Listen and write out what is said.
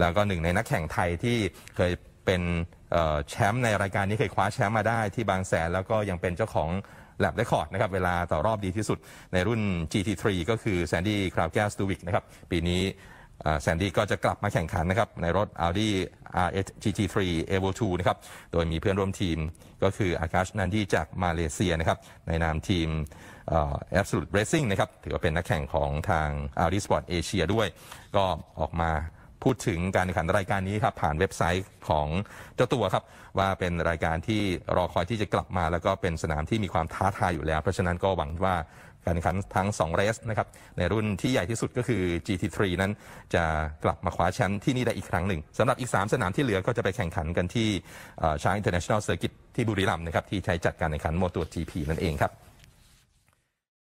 แล้วก็หนึ่งในนักแข่งไทยที่เคยเป็นแชมป์ในรายการนี้เคยคว้าแชมป์มาได้ที่บางแสน แล้วก็ยังเป็นเจ้าของแลบได้คอร์ดนะครับเวลาต่อรอบดีที่สุดในรุ่น GT3 ก็คือแซนดี้คราวแกสตูวิกนะครับ ปีนี้แซนดี้ก็จะกลับมาแข่งขันนะครับ ในรถ Audi RS GT3 Evo2 นะครับ โดยมีเพื่อนร่วมทีมก็คืออากาชนันดี้จากมาเลเซียนะครับ ในนามทีม Absolute Racing นะครับถือว่าเป็นนักแข่งของทาง Audi Sport Asia ด้วยก็ออกมาพูดถึงการแข่งรายการนี้ครับผ่านเว็บไซต์ของเจ้าตัวครับ ว่าเป็นรายการที่รอคอยที่จะกลับมาแล้วก็เป็นสนามที่มีความท้าทายอยู่แล้ว เพราะฉะนั้นก็หวังว่าการแข่งขันทั้ง2เรสนะครับในรุ่นที่ใหญ่ที่สุดก็คือ GT3 นั้นจะกลับมาคว้าแชมป์ที่นี่ได้อีกครั้งหนึ่งสำหรับอีก 3 สนามที่เหลือก็จะไปแข่งขันกันที่ช้างอินเตอร์เนชั่นแนลเซอร์กิตที่บุรีรัมย์นะครับที่ใช้จัดการแข่งขันโมโต GP นั่นเองครับ